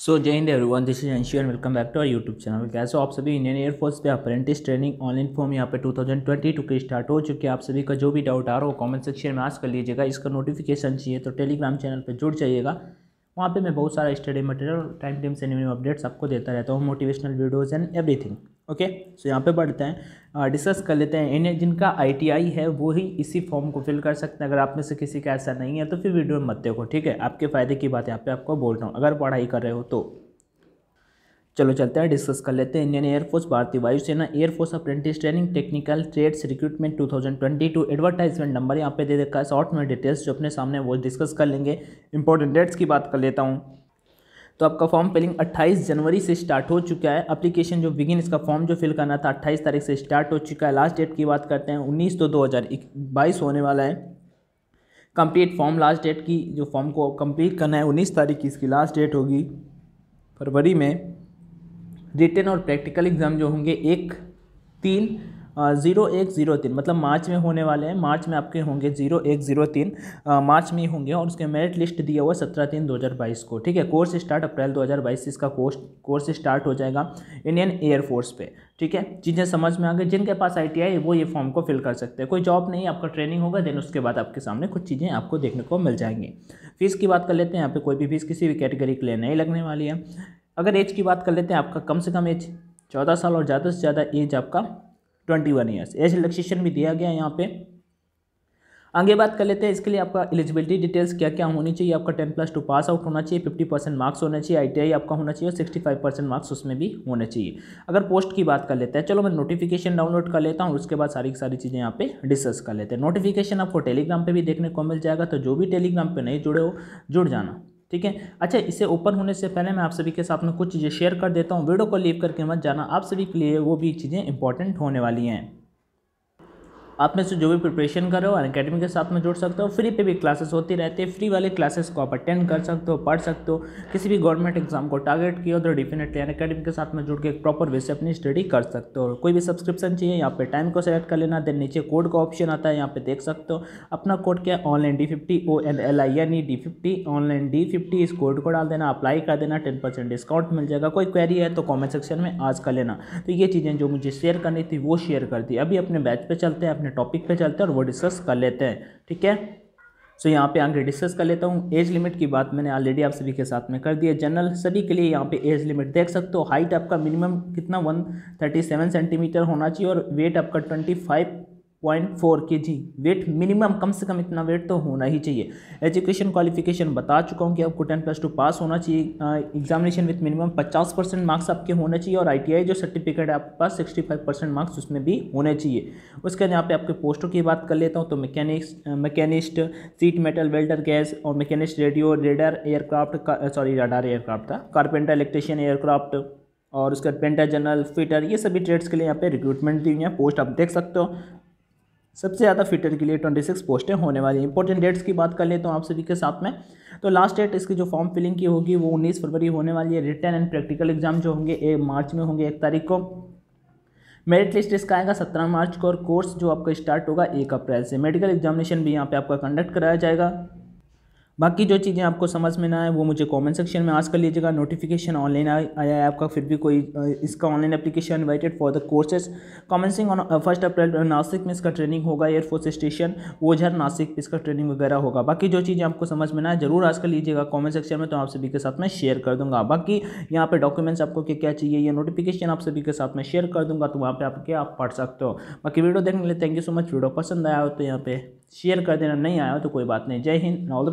so Jai Hind everyone this is Anshi and welcome back to our YouTube channel कैसे आप सभी Indian Air Force पे apprentice training online form यहाँ पे 2022 के स्टार्ट हो चुके आप सभी का जो भी डाउट आ रहा हो कमेंट सेक्शन में आज कर लीजिएगा इसका नोटिफिकेशन चाहिए तो टेलीग्राम चैनल पर जुड़ जाइएगा वहाँ पर मैं बहुत सारा स्टडी मटेरियल टाइम टाइम से न्यू अपडेट्स आपको देता रहता हूँ motivational videos and everything okay so यहाँ पे बढ़ते हैं डिस्कस कर लेते हैं इन्हें जिनका आईटीआई है वो ही इसी फॉर्म को फिल कर सकते हैं अगर आप में से किसी का ऐसा नहीं है तो फिर वीडियो में मत देखो ठीक है आपके फ़ायदे की बात यहाँ पे आपको बोल रहा हूँ अगर पढ़ाई कर रहे हो तो चलो चलते हैं डिस्कस कर लेते हैं इंडियन एयरफोर्स भारतीय वायुसेना Air Force apprentice training technical trades recruitment 2022 advertisement number यहाँ पे दे देखा है शॉर्ट में डिटेल्स जो अपने सामने वो डिस्कस कर लेंगे इंपॉर्टेंट डेट्स की बात कर लेता हूँ तो आपका फॉर्म फिलिंग 28 जनवरी से स्टार्ट हो चुका है अप्लीकेशन जो बिगिन इसका फॉर्म जो फिल करना था 28 तारीख से स्टार्ट हो चुका है लास्ट डेट की बात करते हैं 19 दो 2022 होने वाला है कंप्लीट फॉर्म लास्ट डेट की जो फॉर्म को कंप्लीट करना है उन्नीस तारीख की इसकी लास्ट डेट होगी फरवरी में रिटर्न और प्रैक्टिकल एग्ज़ाम जो होंगे एक तीन ज़ीरो एक ज़ीरो तीन मतलब मार्च में होने वाले हैं मार्च में आपके होंगे ज़ीरो एक ज़ीरो तीन मार्च में ही होंगे और उसके मेरिट लिस्ट दिया हुआ है सत्रह तीन दो हज़ार बाईस को ठीक है कोर्स स्टार्ट अप्रैल दो हज़ार बाईस इसका कोर्स कोर्स स्टार्ट हो जाएगा इंडियन एयरफोर्स पे ठीक है चीज़ें समझ में आ गई जिनके पास आई टी आई वो ये फॉर्म को फिल कर सकते हैं कोई जॉब नहीं आपका ट्रेनिंग होगा देन उसके बाद आपके सामने कुछ चीज़ें आपको देखने को मिल जाएंगी फीस की बात कर लेते हैं यहाँ पर कोई भी फीस किसी भी कैटेगरी के लिए नहीं लगने वाली है अगर एज की बात कर लेते हैं आपका कम से कम एज चौदह साल और ज़्यादा से ज़्यादा एज आपका twenty one years age relaxation भी दिया गया यहाँ पे आगे बात कर लेते हैं इसके लिए आपका एलिजिबिलिटी डिटेल्स क्या क्या होनी चाहिए आपका ten plus two pass out होना चाहिए फिफ्टी परसेंट मार्क्स होना चाहिए आईटीआई आपका होना चाहिए और सिक्सटी फाइव परसेंट मार्क्स उसमें भी होने चाहिए अगर पोस्ट की बात कर लेते हैं चलो मैं नोटिफिकेशन डाउनलोड कर लेता हूँ उसके बाद सारी की सारी चीज़ें यहाँ पे डिस्कस कर लेते हैं नोटिफिकेशन आपको टेलीग्राम पर भी देखने को मिल जाएगा तो जो भी टेलीग्राम पर नहीं जुड़े हो जुड़ जाना ठीक है अच्छा इसे ओपन होने से पहले मैं आप सभी के साथ में कुछ चीज़ें शेयर कर देता हूँ वीडियो को लीव करके मत जाना आप सभी के लिए वो भी चीज़ें इंपॉर्टेंट होने वाली हैं आप में से जो भी प्रिपरेशन कर रहे हो अकेडमी के साथ में जुड़ सकते हो फ्री पे भी क्लासेस होती रहती है फ्री वाले क्लासेस को आप अटेंड कर सकते हो पढ़ सकते हो किसी भी गवर्नमेंट एग्जाम को टारगेट किया हो तो डेफिनेटली अनकेडमी के साथ में जुड़ के एक प्रॉपर वे से अपनी स्टडी कर सकते हो कोई भी सब्सक्रिप्शन चाहिए यहाँ पे टाइम को सेलेक्ट कर लेना देन नीचे कोड का ऑप्शन आता है यहाँ पे देख सकते हो अपना कोड क्या है online D fifty O N L I N E D fifty online D fifty इस कोड को डाल देना अप्लाई कर देना टेन परसेंट डिस्काउंट मिल जाएगा कोई क्वेरी है तो कॉमेंट सेक्शन में आज कर लेना तो ये चीज़ें जो मुझे शेयर करनी थी वो शेयर कर दी अभी अपने बैच पर चलते हैं अपने अपने टॉपिक पे चलते हैं और वो डिस्कस कर लेते हैं ठीक है सो so, यहाँ पे आगे डिस्कस कर लेता हूँ एज लिमिट की बात मैंने ऑलरेडी आप सभी के साथ में कर दी जनरल सभी के लिए यहाँ पे एज लिमिट देख सकते हो हाइट आपका मिनिमम कितना 137 सेंटीमीटर होना चाहिए और वेट आपका 25 पॉइंट फोर के जी वेट मिनिमम कम से कम इतना वेट तो होना ही चाहिए एजुकेशन क्वालिफिकेशन बता चुका हूँ कि आपको टेन प्लस टू पास होना चाहिए एग्जामिनेशन विथ मिनिमम पचास परसेंट मार्क्स आपके होने चाहिए और आईटीआई जो सर्टिफिकेट है आपके पास सिक्सटी फाइव परसेंट मार्क्स उसमें भी होने चाहिए उसके बाद यहाँ पे आपके पोस्टों की बात कर लेता हूँ तो mechanics machinist sheet metal welder gas और machinist radio radar aircraft sorry radar aircraft था कारपेंटर इलेक्ट्रिशियन एयरक्राफ्ट और उसके बाद पेंटर जनरल फिटर ये सभी ट्रेड्स के लिए यहाँ पे रिक्रूटमेंट दी हुई है पोस्ट आप देख सकते हो सबसे ज़्यादा फिटर के लिए ट्वेंटी सिक्स पोस्टें होने वाली इंपॉर्टेंट डेट्स की बात कर लें तो आप सभी के साथ में तो लास्ट डेट इसकी जो फॉर्म फिलिंग की होगी वो उन्नीस फरवरी होने वाली है रिटर्न एंड प्रैक्टिकल एग्जाम जो होंगे एक मार्च में होंगे एक तारीख को मेरिट लिस्ट इसका आएगा सत्रह मार्च को और कोर्स जो आपका स्टार्ट होगा एक अप्रैल से मेडिकल एग्जामिनेशन भी यहाँ पर आपका कंडक्ट कराया जाएगा बाकी जो चीज़ें आपको समझ में ना आए वो मुझे कमेंट सेक्शन में आज कर लीजिएगा नोटिफिकेशन ऑनलाइन आया है आपका फिर भी कोई इसका online application invited for the courses commencing on first April Nashik में इसका ट्रेनिंग होगा एयरफोर्स स्टेशन ओझर नासिक इसका ट्रेनिंग वगैरह होगा बाकी जो चीज़ें आपको समझ में ना आए जरूर आज कर लीजिएगा कॉमेंट सेक्शन में तो आप सभी के साथ में शेयर कर दूँगा बाकी यहाँ पर डॉक्यूमेंट्स आपको क्या क्या चाहिए या नोटिफिकेशन आप सभी के साथ में शेयर कर दूंगा तो वहाँ पर आपके आप पढ़ सकते हो बाकी वीडियो देखने के लिए thank you so much video पसंद आया हो तो यहाँ पे शेयर कर देना नहीं आया हो तो कोई बात नहीं जय हिंद ऑल